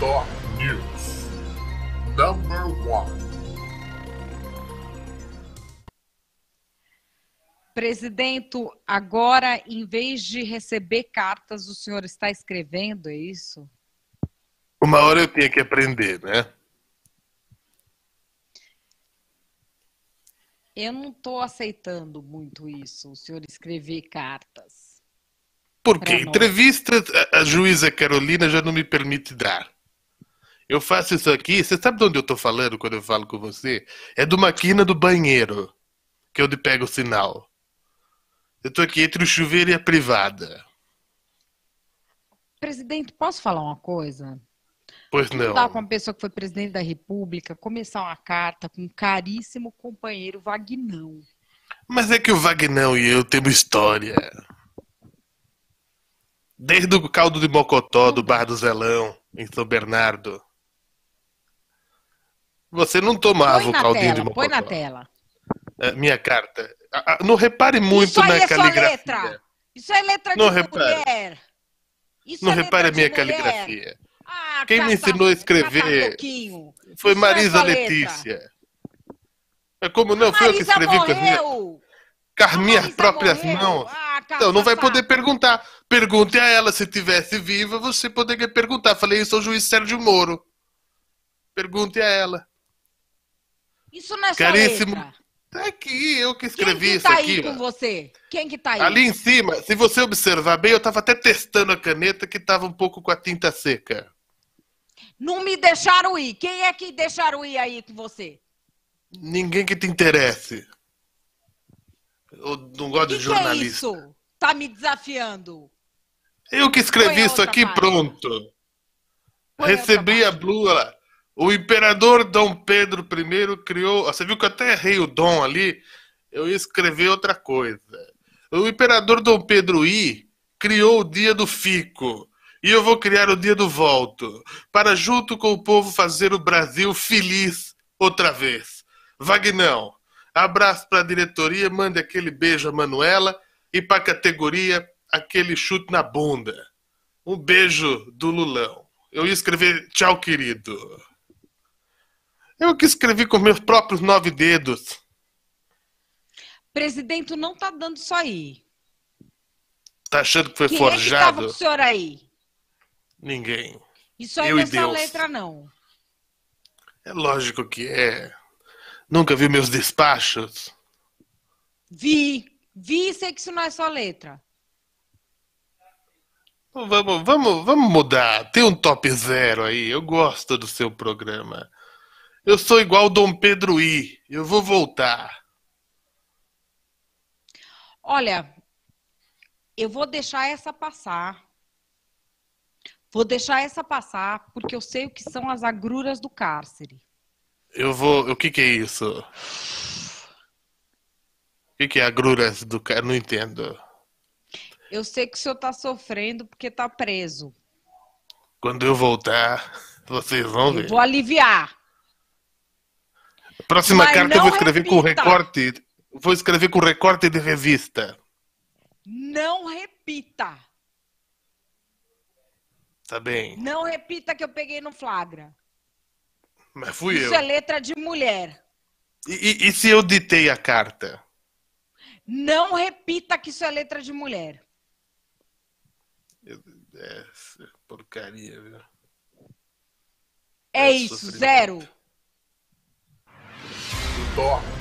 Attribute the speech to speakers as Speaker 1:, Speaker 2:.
Speaker 1: Top News Number One. Presidente, agora em vez de receber cartas, o senhor está escrevendo, é isso? Uma hora eu tinha que aprender, né? Eu não estou aceitando muito isso, o senhor escrever cartas. Porque entrevistas a juíza Carolina já não me permite dar. Eu faço isso aqui, você sabe de onde eu tô falando quando eu falo com você? É de uma quina do banheiro que eu pego o sinal. Eu tô aqui entre o chuveiro e a privada. Presidente, posso falar uma coisa? Pois não. Não com uma pessoa que foi presidente da República começar uma carta com um caríssimo companheiro Vagnão. Mas é que o Vagnão e eu temos história. Desde o caldo de Mocotó do Bar do Zelão, em São Bernardo. Você não tomava o caldinho tela, de mocotó. Põe na tela. É, minha carta. não repare muito Isso aí na é caligrafia. letra. Isso é letra não de repare. mulher. Isso não é repare a minha mulher. caligrafia. Ah, Quem caça, me ensinou a escrever
Speaker 2: foi Isso é Marisa é Letícia.
Speaker 1: Letra. É como não, foi eu que escrevi morreu. com as minhas, com as minhas próprias morreu. mãos. Ah, então, não vai poder perguntar. Pergunte a ela se tivesse viva, você poderia perguntar. Falei eu sou o juiz Sérgio Moro. Pergunte a ela. Isso não é Caríssimo. letra. Tá é aqui, eu que escrevi Quem que tá está aqui. aí com mano. você? Quem que tá aí? Ali em cima, se você observar bem, eu tava até testando a caneta que tava um pouco com a tinta seca. Não me deixaram ir. Quem é que deixaram ir aí com você? Ninguém que te interesse. Eu não gosto de é jornalista. Que é isso? Tá me desafiando. Eu que escrevi isso aqui, parte. pronto. Põe Recebi a blula o imperador Dom Pedro I criou. Você viu que eu até errei o Dom ali? Eu ia escrever outra coisa. O imperador Dom Pedro I criou o dia do fico. E eu vou criar o dia do volto, para junto com o povo fazer o Brasil feliz outra vez. Vagnão, abraço para a diretoria, mande aquele beijo a Manuela e para a categoria aquele chute na bunda. Um beijo do Lulão. Eu ia escrever tchau, querido. Eu que escrevi com meus próprios nove dedos. Presidente, não tá dando isso aí. Tá achando que foi Quem forjado? Quem é que tava com o senhor aí? Ninguém. Isso aí Eu não é só letra, não. É lógico que é. Nunca viu meus despachos? Vi. Vi e sei que isso não é só letra. Vamos, vamos, vamos mudar. Tem um top zero aí. Eu gosto do seu programa. Eu sou igual Dom Pedro I. Eu vou voltar. Olha, eu vou deixar essa passar. Vou deixar essa passar porque eu sei o que são as agruras do cárcere. Eu vou. O que, que é isso? O que, que é agruras do cárcere? Não entendo. Eu sei que o senhor está sofrendo porque está preso. Quando eu voltar, vocês vão ver. Eu vou aliviar. Próxima Mas carta eu vou escrever repita. com recorte. Vou escrever com recorte de revista. Não repita. Tá bem. Não repita que eu peguei no flagra. Mas fui Isso eu. Isso é letra de mulher. E, e, e, se eu ditei a carta? Não repita que isso é letra de mulher. Essa é, porcaria, viu? É, isso, zero. zero. 多